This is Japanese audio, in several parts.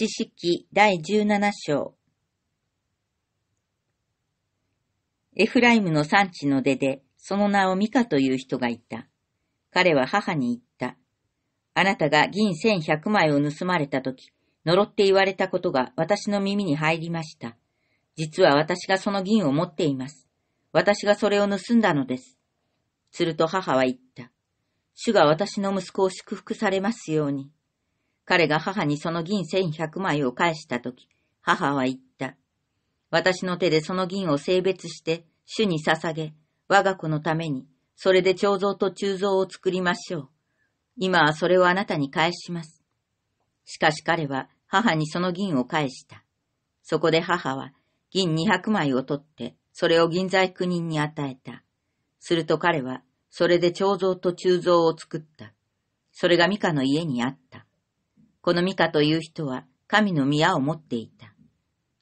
知式第十七章エフライムの産地の出で、その名をミカという人がいた。彼は母に言った。あなたが銀千百枚を盗まれたとき、呪って言われたことが私の耳に入りました。実は私がその銀を持っています。私がそれを盗んだのです。すると母は言った。主が私の息子を祝福されますように。彼が母にその銀千百枚を返したとき、母は言った。私の手でその銀を性別して、主に捧げ、我が子のために、それで彫像と鋳造を作りましょう。今はそれをあなたに返します。しかし彼は母にその銀を返した。そこで母は銀二百枚を取って、それを銀在工人に与えた。すると彼は、それで彫像と鋳造を作った。それがミカの家にあった。このミカという人は神の宮を持っていた。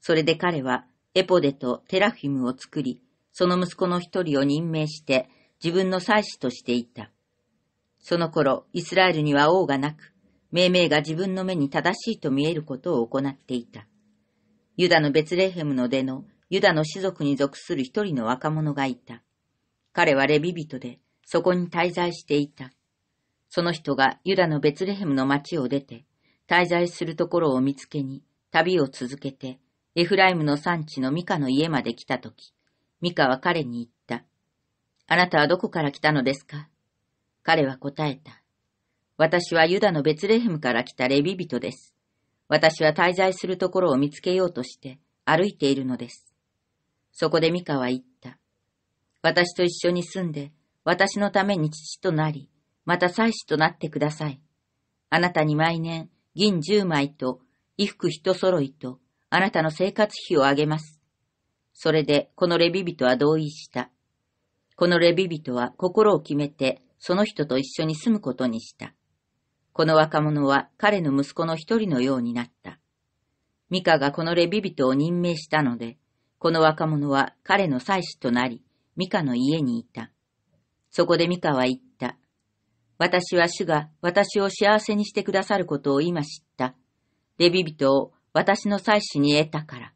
それで彼はエポデとテラフィムを作り、その息子の一人を任命して自分の祭司としていた。その頃、イスラエルには王がなく、命名が自分の目に正しいと見えることを行っていた。ユダのベツレヘムの出のユダの種族に属する一人の若者がいた。彼はレビ人で、そこに滞在していた。その人がユダのベツレヘムの町を出て、滞在するところを見つけに、旅を続けて、エフライムの産地のミカの家まで来たとき、ミカは彼に言った。あなたはどこから来たのですか彼は答えた。私はユダのベツレヘムから来たレビ人です。私は滞在するところを見つけようとして歩いているのです。そこでミカは言った。私と一緒に住んで、私のために父となり、また妻子となってください。あなたに毎年銀十枚と衣服一揃いと、あなたの生活費をあげます。それで、このレビ人は同意した。このレビ人は心を決めて、その人と一緒に住むことにした。この若者は彼の息子の一人のようになった。ミカがこのレビ人を任命したので、この若者は彼の妻子となり、ミカの家にいた。そこでミカは言っ私は主が私を幸せにしてくださることを今知った。レビ人を私の祭子に得たから。